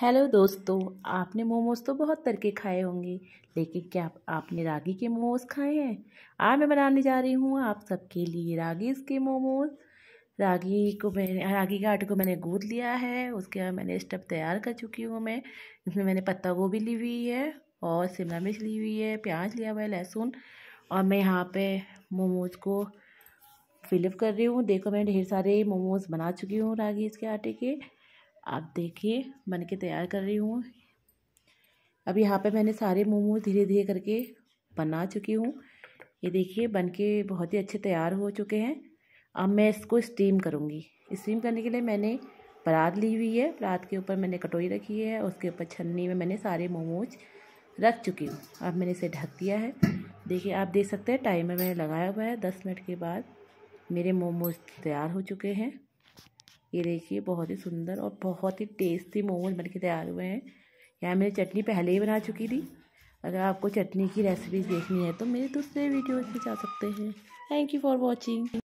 hello दोस्तों आपने मोमोज तो बहुत तरके खाए होंगे लेकिन क्या आप, आपने रागी के मोमोज खाए हैं आज मैं बनाने जा रही हूँ आप सबके लिए रागी के मोमोज रागी को मैंने रागी का आटे को मैंने गूँद लिया है उसके बाद मैंने स्टेप तैयार कर चुकी हूँ मैं इसमें मैंने पत्ता गोभी ली हुई है और शिमला मिर्च ली हुई है प्याज लिया हुआ है लहसुन और मैं यहाँ पर मोमोज को फिलअप कर रही हूँ देखो मैं ढेर सारे मोमोज बना चुकी हूँ रागी इसके आटे के आप देखिए बन के तैयार कर रही हूँ अब यहाँ पे मैंने सारे मोमो धीरे धीरे करके बना चुकी हूँ ये देखिए बन के बहुत ही अच्छे तैयार हो चुके हैं अब मैं इसको स्टीम करूँगी स्टीम करने के लिए मैंने परात ली हुई है परात के ऊपर मैंने कटोरी रखी है उसके ऊपर छन्नी में मैंने सारे मोमोज रख चुकी हूँ अब मैंने इसे ढक दिया है देखिए आप देख सकते हैं टाइमर मैंने लगाया हुआ है दस मिनट के बाद मेरे मोमोज तैयार हो चुके हैं ये देखिए बहुत ही सुंदर और बहुत ही टेस्टी मोमोज बन के तैयार हुए हैं यहाँ मैंने चटनी पहले ही बना चुकी थी अगर आपको चटनी की रेसिपीज देखनी है तो मेरे दूसरे वीडियोज भी जा सकते हैं थैंक यू फॉर वॉचिंग